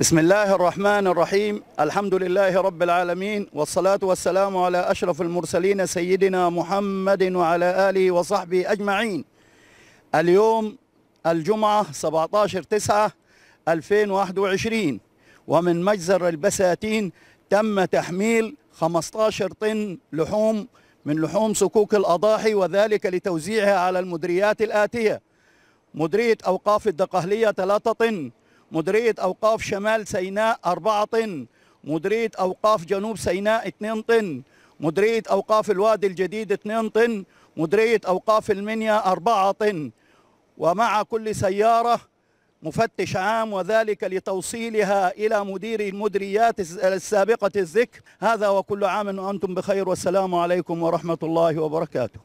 بسم الله الرحمن الرحيم الحمد لله رب العالمين والصلاة والسلام على أشرف المرسلين سيدنا محمد وعلى آله وصحبه أجمعين اليوم الجمعة 17 9 2021 ومن مجزر البساتين تم تحميل 15 طن لحوم من لحوم صكوك الأضاحي وذلك لتوزيعها على المدريات الآتية مدرية أوقاف الدقهلية 3 طن مديريه اوقاف شمال سيناء 4 طن مديريه اوقاف جنوب سيناء 2 طن مديريه اوقاف الوادي الجديد 2 طن مديريه اوقاف المنيا 4 طن ومع كل سياره مفتش عام وذلك لتوصيلها إلى مدير المدريات السابقة الذكر هذا وكل عام وأنتم بخير والسلام عليكم ورحمة الله وبركاته